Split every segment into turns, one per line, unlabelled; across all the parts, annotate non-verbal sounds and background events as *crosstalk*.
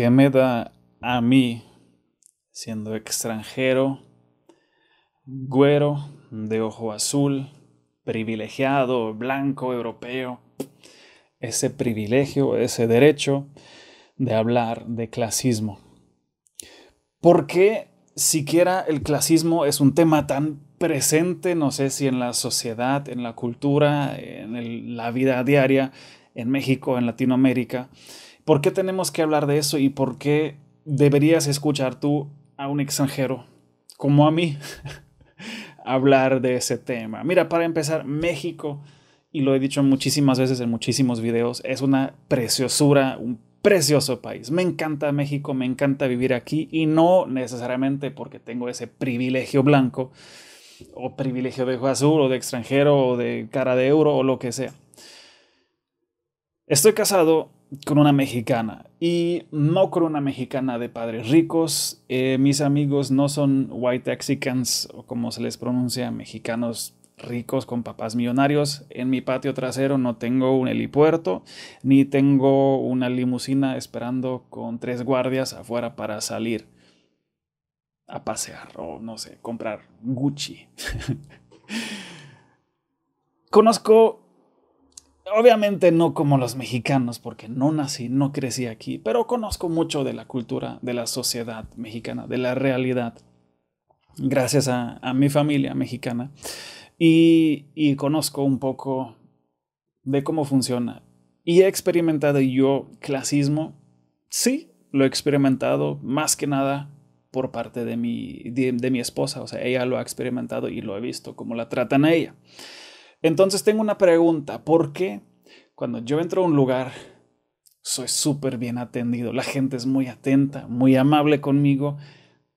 ¿Qué me da a mí, siendo extranjero, güero, de ojo azul, privilegiado, blanco, europeo, ese privilegio, ese derecho de hablar de clasismo. ¿Por qué siquiera el clasismo es un tema tan presente, no sé si en la sociedad, en la cultura, en la vida diaria, en México, en Latinoamérica? ¿Por qué tenemos que hablar de eso y por qué deberías escuchar tú a un extranjero como a mí *laughs* hablar de ese tema? Mira, para empezar, México, y lo he dicho muchísimas veces en muchísimos videos, es una preciosura, un precioso país. Me encanta México, me encanta vivir aquí y no necesariamente porque tengo ese privilegio blanco o privilegio de ojo azul o de extranjero o de cara de euro o lo que sea. Estoy casado con una mexicana y no con una mexicana de padres ricos. Eh, mis amigos no son white Mexicans o como se les pronuncia, mexicanos ricos con papás millonarios. En mi patio trasero no tengo un helipuerto, ni tengo una limusina esperando con tres guardias afuera para salir a pasear o no sé, comprar Gucci. *laughs* Conozco Obviamente no como los mexicanos, porque no nací, no crecí aquí, pero conozco mucho de la cultura, de la sociedad mexicana, de la realidad, gracias a, mi familia mexicana. Y, conozco un poco de cómo funciona. Y he experimentado yo clasismo, sí, lo he experimentado más que nada por parte de mi, de mi esposa, o sea, ella lo ha experimentado y lo he visto, cómo la tratan a ella. Entonces tengo una pregunta, ¿por qué cuando yo entro a un lugar soy súper bien atendido? La gente es muy atenta, muy amable conmigo,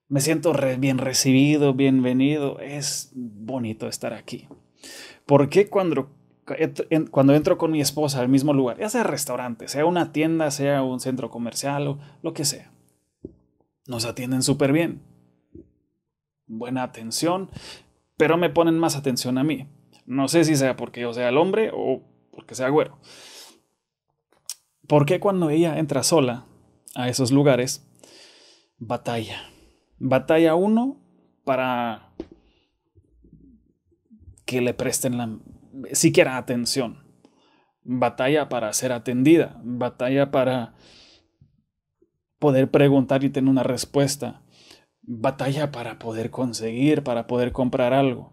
me siento bien recibido, bienvenido, es bonito estar aquí. ¿Por qué cuando, cuando entro con mi esposa al mismo lugar, ya sea restaurante, sea una tienda, sea un centro comercial o lo que sea, nos atienden súper bien? Buena atención, pero me ponen más atención a mí. No sé si sea porque yo sea el hombre o porque sea güero. ¿Por qué cuando ella entra sola a esos lugares, batalla? Batalla uno para que le presten la siquiera atención. Batalla para ser atendida, batalla para poder preguntar y tener una respuesta, batalla para poder conseguir, para poder comprar algo.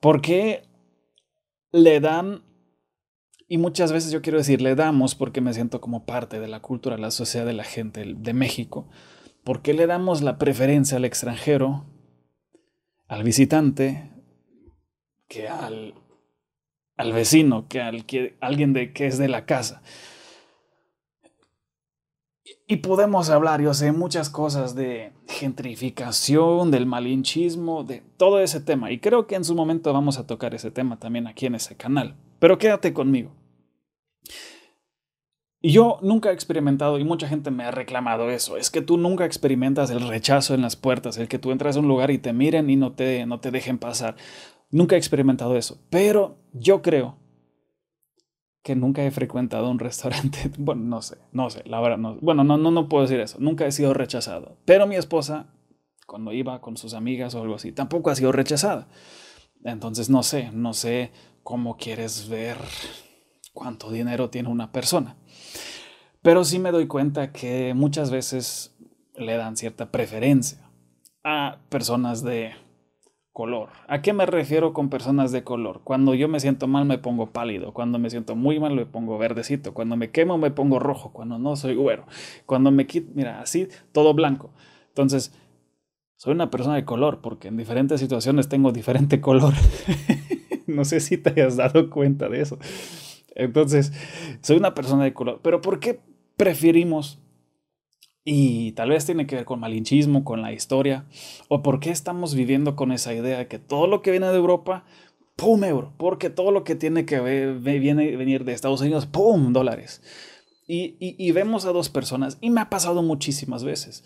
¿Por qué le dan, y muchas veces yo quiero decir le damos porque me siento como parte de la cultura, la sociedad de la gente de México, porque le damos la preferencia al extranjero, al visitante, que al, al vecino, que al alguien de, que es de la casa. Y podemos hablar, yo sé, muchas cosas de gentrificación, del malinchismo, de todo ese tema. Y creo que en su momento vamos a tocar ese tema también aquí en ese canal. Pero quédate conmigo. yo nunca he experimentado, y mucha gente me ha reclamado eso, es que tú nunca experimentas el rechazo en las puertas, el que tú entras a un lugar y te miren y no te, no te dejen pasar. Nunca he experimentado eso, pero yo creo que nunca he frecuentado un restaurante. *laughs* Bueno, no sé, no sé, la verdad, no. Bueno, no, no, no puedo decir eso. Nunca he sido rechazado. Pero mi esposa, cuando iba con sus amigas o algo así, tampoco ha sido rechazada. Entonces, no sé, no sé cómo quieres ver cuánto dinero tiene una persona. Pero sí me doy cuenta que muchas veces le dan cierta preferencia a personas de color. ¿A qué me refiero con personas de color? Cuando yo me siento mal me pongo pálido, cuando me siento muy mal me pongo verdecito, cuando me quemo me pongo rojo, cuando no soy güero, cuando me quito, mira, así todo blanco. Entonces, soy una persona de color porque en diferentes situaciones tengo diferente *laughs* color. no sé si te has dado cuenta de eso. Entonces, soy una persona de color, pero ¿por qué preferimos y tal vez tiene que ver con malinchismo, con la historia, o porque estamos viviendo con esa idea de que todo lo que viene de Europa, ¡pum! euro, porque todo lo que tiene que ver, viene, venir de Estados Unidos, ¡pum! dólares. Y, vemos a dos personas, y me ha pasado muchísimas veces.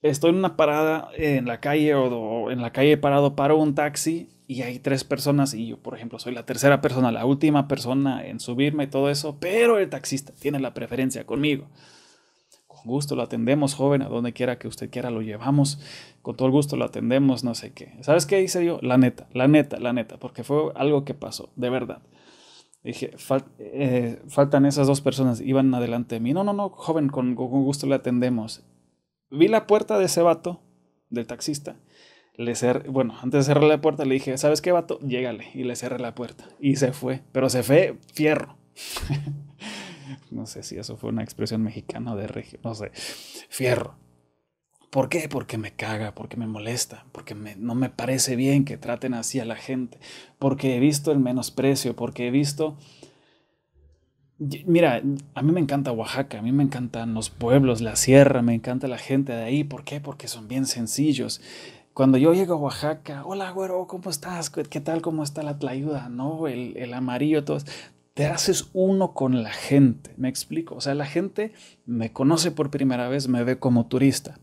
Estoy en una parada en la calle o, en la calle parado, paro un taxi y hay tres personas y yo, por ejemplo, soy la tercera persona, la última persona en subirme y todo eso, pero el taxista tiene la preferencia conmigo gusto lo atendemos, joven, a donde quiera que usted quiera lo llevamos, con todo el gusto lo atendemos, no sé qué. ¿Sabes qué hice yo? La neta, la neta, la neta, porque fue algo que pasó, de verdad. Dije, eh, faltan esas dos personas, iban adelante de mí. No, no, no, joven, con, gusto le atendemos. Vi la puerta de ese vato, del taxista, le ser bueno, antes de cerrar la puerta le dije, ¿sabes qué, vato? Llégale. Y le cerré la puerta. Y se fue, pero se fue fierro. *laughs* no sé si eso fue una expresión mexicana de regio, no sé, fierro. ¿Por qué? Porque me caga, porque me molesta, porque no me parece bien que traten así a la gente, porque he visto el menosprecio, porque he visto... Mira, a mí me encanta Oaxaca, a mí me encantan los pueblos, la sierra, me encanta la gente de ahí. ¿Por qué? Porque son bien sencillos. Cuando yo llego a Oaxaca, hola güero, ¿cómo estás? ¿Qué tal? ¿Cómo está la tlayuda? No, el, el amarillo, todo te haces uno con la gente. Me explico. O sea, la gente me conoce por primera vez, me ve como turista.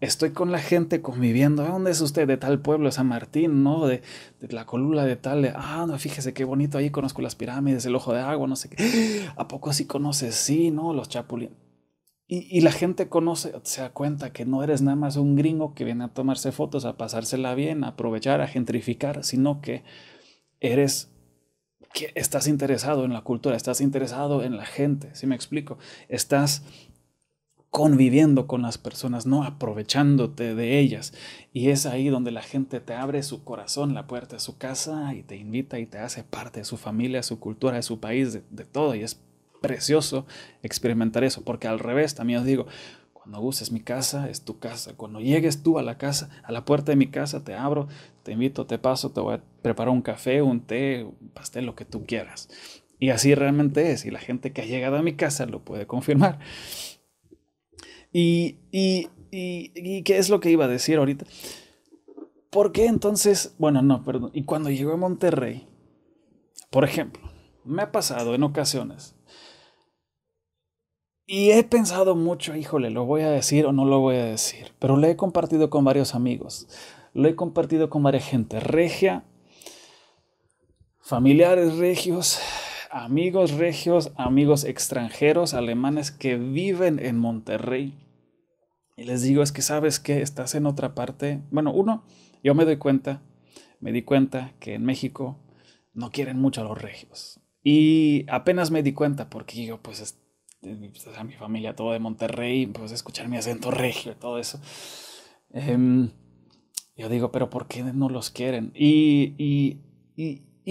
Estoy con la gente conviviendo. Ah, ¿Dónde es usted? De tal pueblo, San Martín, ¿no? De, la colula de tal. ah, no, fíjese qué bonito ahí. Conozco las pirámides, el ojo de agua, no sé qué. ¿A poco sí conoces? Sí, ¿no? Los chapulines. Y, y, la gente conoce, se da cuenta que no eres nada más un gringo que viene a tomarse fotos, a pasársela bien, a aprovechar, a gentrificar, sino que eres que estás interesado en la cultura, estás interesado en la gente, si me explico, estás conviviendo con las personas, no aprovechándote de ellas. Y es ahí donde la gente te abre su corazón, la puerta de su casa y te invita y te hace parte de su familia, su cultura, de su país, de, de todo. Y es precioso experimentar eso, porque al revés, también os digo, cuando uses mi casa, es tu casa. Cuando llegues tú a la casa, a la puerta de mi casa, te abro, te invito, te paso, te voy a preparar un café, un té, un pastel, lo que tú quieras. Y así realmente es. Y la gente que ha llegado a mi casa lo puede confirmar. Y, y, y, qué es lo que iba a decir ahorita. ¿Por qué entonces? Bueno, no, perdón. Y cuando llegó a Monterrey, por ejemplo, me ha pasado en ocasiones y he pensado mucho, híjole, ¿lo voy a decir o no lo voy a decir? Pero lo he compartido con varios amigos, lo he compartido con varias gente, regia, familiares regios, amigos regios, amigos extranjeros, alemanes que viven en Monterrey. Y les digo, es que sabes que estás en otra parte. Bueno, uno, yo me doy cuenta, me di cuenta que en México no quieren mucho a los regios. Y apenas me di cuenta porque yo pues pues, a mi familia, todo de Monterrey, pues escuchar mi acento regio, y todo eso. Em, yo digo, pero ¿por qué no los quieren? Y,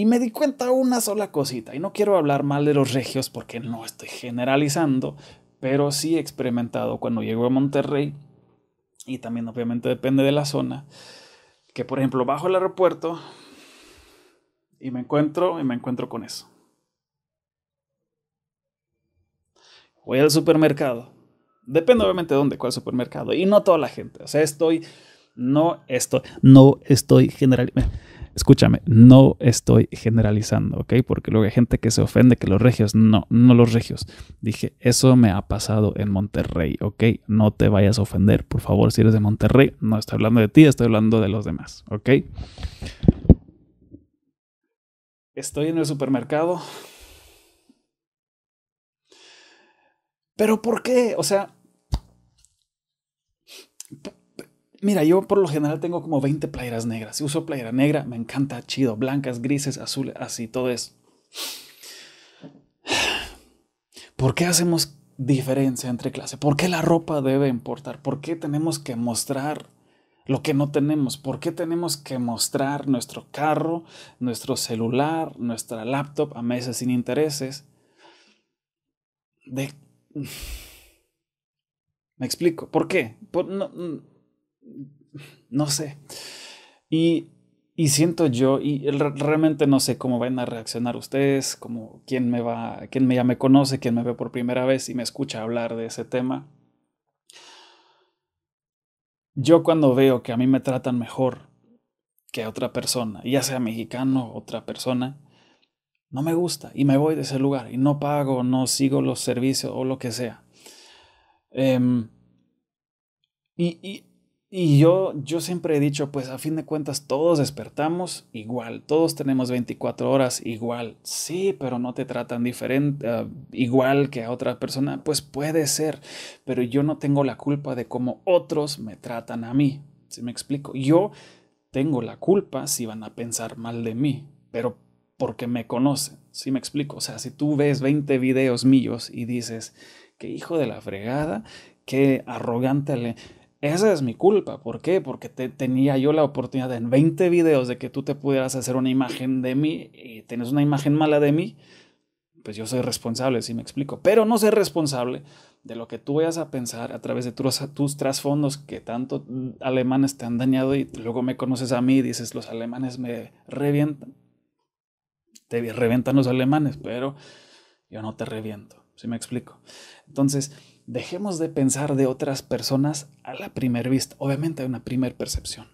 me di cuenta una sola cosita, y no quiero hablar mal de los regios porque no estoy generalizando, pero sí he experimentado cuando llego a Monterrey, y también obviamente depende de la zona, que por ejemplo bajo el aeropuerto y me encuentro y me encuentro con eso. voy al supermercado. Depende obviamente de dónde, cuál supermercado. Y no toda la gente. O sea, estoy, no estoy, no estoy generalizando. Escúchame, no estoy generalizando, ¿ok? Porque luego hay gente que se ofende que los regios, no, no los regios. Dije, eso me ha pasado en Monterrey, ¿ok? No te vayas a ofender, por favor, si eres de Monterrey, no estoy hablando de ti, estoy hablando de los demás, ¿ok? Estoy en el supermercado, Pero ¿por qué? O sea, mira, yo por lo general tengo como 20 playeras negras. Si uso playera negra, me encanta, chido. Blancas, grises, azules, así, todo eso. ¿Por qué hacemos diferencia entre clase? ¿Por qué la ropa debe importar? ¿Por qué tenemos que mostrar lo que no tenemos? ¿Por qué tenemos que mostrar nuestro carro, nuestro celular, nuestra laptop a meses sin intereses? ¿De *laughs* Me explico. ¿Por qué? Mm, no, sé. Y, siento yo, y realmente no sé cómo van a reaccionar ustedes, como quién me va, quién me, ya me conoce, quién me ve por primera vez y me escucha hablar de ese tema. Yo cuando veo que a mí me tratan mejor que a otra persona, ya sea mexicano, otra persona, no me gusta y me voy de ese lugar y no pago, no sigo los servicios o lo que sea. Em, y, y, y yo, yo siempre he dicho, pues a fin de cuentas todos despertamos igual, todos tenemos 24 horas igual, sí, pero no te tratan diferente, ah, igual que a otra persona, pues puede ser, pero yo no tengo la culpa de cómo otros me tratan a mí, si me explico, yo tengo la culpa si van a pensar mal de mí, pero porque me conocen. si me explico? O sea, si tú ves 20 videos míos y dices, qué hijo de la fregada, qué arrogante le... Esa es mi culpa. ¿Por qué? Porque tenía yo la oportunidad en 20 videos de que tú te pudieras hacer una imagen de mí y tienes una imagen mala de mí. Pues yo soy responsable, si me explico. Pero no soy responsable de lo que tú vayas a pensar a través de tus, tus trasfondos que tanto mm, alemanes te han dañado y luego me conoces a mí y dices, los alemanes me revientan te reventan los alemanes, pero yo no te reviento. si me explico? Entonces, dejemos de pensar de otras personas a la primera vista. Obviamente hay una primer percepción.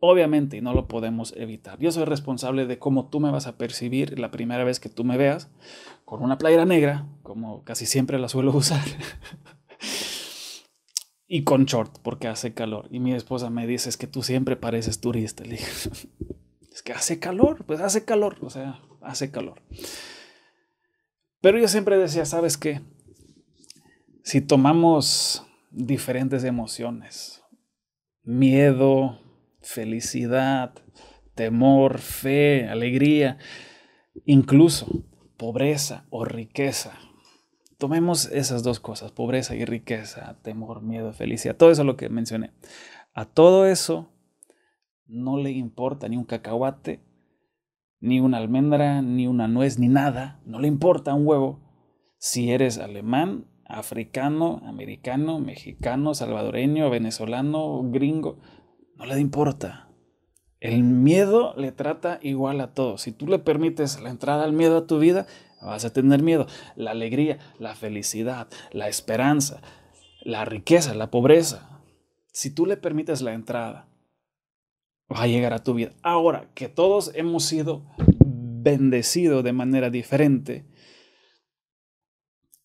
Obviamente, y no lo podemos evitar. Yo soy responsable de cómo tú me vas a percibir la primera vez que tú me veas con una playera negra, como casi siempre la suelo *laughs* usar, y con short, porque hace calor. Y mi esposa me dice, es que tú siempre pareces turista. Le dije, *laughs* es que hace calor, pues hace calor. O sea, hace calor. Pero yo siempre decía, ¿sabes qué? Si tomamos diferentes emociones, miedo, felicidad, temor, fe, alegría, incluso pobreza o riqueza. Tomemos esas dos cosas, pobreza y riqueza, temor, miedo, felicidad, todo eso lo que mencioné. A todo eso no le importa ni un cacahuate ni una almendra, ni una nuez, ni nada, no le importa un huevo. Si eres alemán, africano, americano, mexicano, salvadoreño, venezolano, gringo, no le importa. El miedo le trata igual a todos. Si tú le permites la entrada al miedo a tu vida, vas a tener miedo. La alegría, la felicidad, la esperanza, la riqueza, la pobreza. Si tú le permites la entrada, va a llegar a tu vida. Ahora que todos hemos sido bendecidos de manera diferente,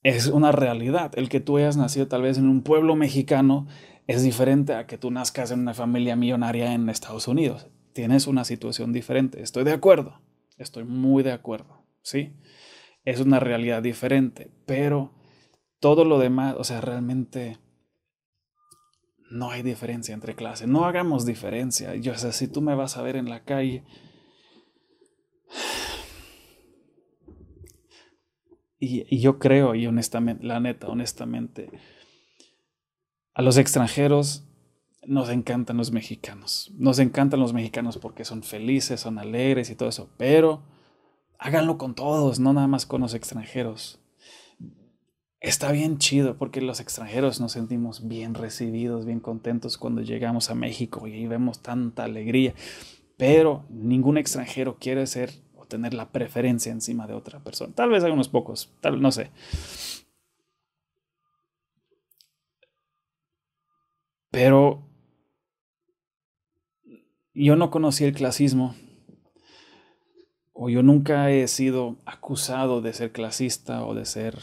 es una realidad. El que tú hayas nacido tal vez en un pueblo mexicano es diferente a que tú nazcas en una familia millonaria en Estados Unidos. Tienes una situación diferente. Estoy de acuerdo. Estoy muy de acuerdo. ¿Sí? Es una realidad diferente. Pero todo lo demás, o sea, realmente no hay diferencia entre clases, no hagamos diferencia. Yo sé, si tú me vas a ver en la calle *sighs* y, y yo creo, y honestamente, la neta, honestamente, a los extranjeros nos encantan los mexicanos. Nos encantan los mexicanos porque son felices, son alegres y todo eso. Pero háganlo con todos, no nada más con los extranjeros. Está bien chido porque los extranjeros nos sentimos bien recibidos, bien contentos cuando llegamos a México y vemos tanta alegría. Pero ningún extranjero quiere ser o tener la preferencia encima de otra persona. Tal vez hay unos pocos, tal no sé. Pero yo no conocí el clasismo o yo nunca he sido acusado de ser clasista o de ser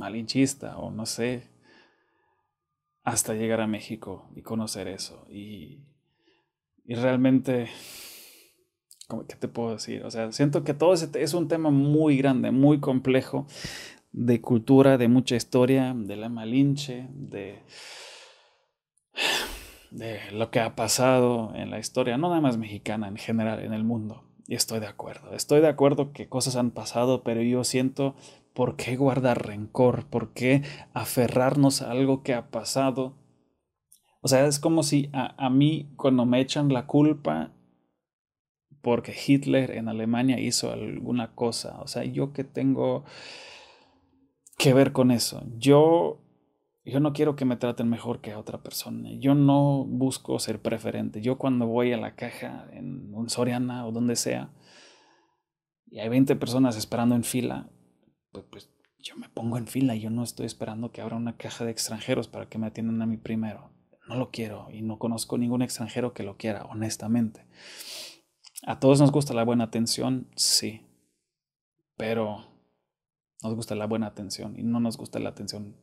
malinchista o no sé, hasta llegar a México y conocer eso. Y, y realmente, ¿qué te puedo decir? O sea, siento que todo es un tema muy grande, muy complejo, de cultura, de mucha historia, de la Malinche, de, de lo que ha pasado en la historia, no nada más mexicana, en general, en el mundo. Y estoy de acuerdo, estoy de acuerdo que cosas han pasado, pero yo siento ¿Por qué guardar rencor? ¿Por qué aferrarnos a algo que ha pasado? O sea, es como si a, mí cuando me echan la culpa porque Hitler en Alemania hizo alguna cosa, o sea, yo que tengo que ver con eso. Yo yo no quiero que me traten mejor que a otra persona. Yo no busco ser preferente. Yo cuando voy a la caja en un Soriana o donde sea y hay 20 personas esperando en fila, pues, pues, yo me pongo en fila, y yo no estoy esperando que abra una caja de extranjeros para que me atiendan a mí primero. No lo quiero y no conozco ningún extranjero que lo quiera, honestamente. ¿A todos nos gusta la buena atención? Sí. Pero nos gusta la buena atención y no nos gusta la atención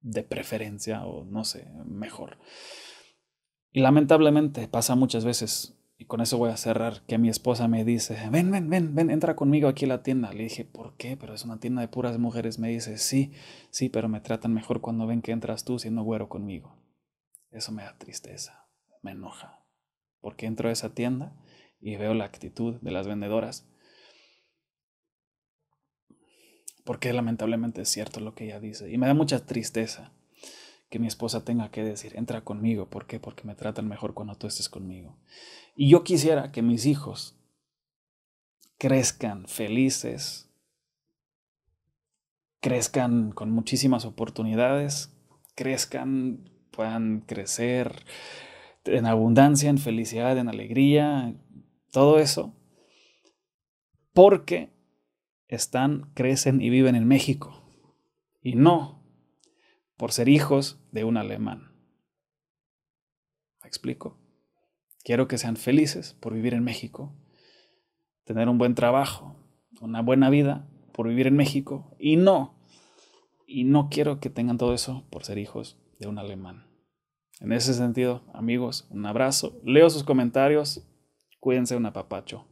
de preferencia o no sé, mejor. Y lamentablemente pasa muchas veces y con eso voy a cerrar, que mi esposa me dice, ven, ven, ven, ven, entra conmigo aquí a la tienda. Le dije, ¿por qué? Pero es una tienda de puras mujeres. Me dice, sí, sí, pero me tratan mejor cuando ven que entras tú siendo güero conmigo. Eso me da tristeza, me enoja. Porque entro a esa tienda y veo la actitud de las vendedoras. Porque lamentablemente es cierto lo que ella dice. Y me da mucha tristeza que mi esposa tenga que decir, entra conmigo. ¿Por qué? Porque me tratan mejor cuando tú estés conmigo. Y yo quisiera que mis hijos crezcan felices, crezcan con muchísimas oportunidades, crezcan, puedan crecer en abundancia, en felicidad, en alegría, todo eso, porque están, crecen y viven en México. Y no por ser hijos de un alemán. ¿Me explico? Quiero que sean felices por vivir en México, tener un buen trabajo, una buena vida por vivir en México y no, y no quiero que tengan todo eso por ser hijos de un alemán. En ese sentido, amigos, un abrazo, leo sus comentarios, cuídense un apapacho.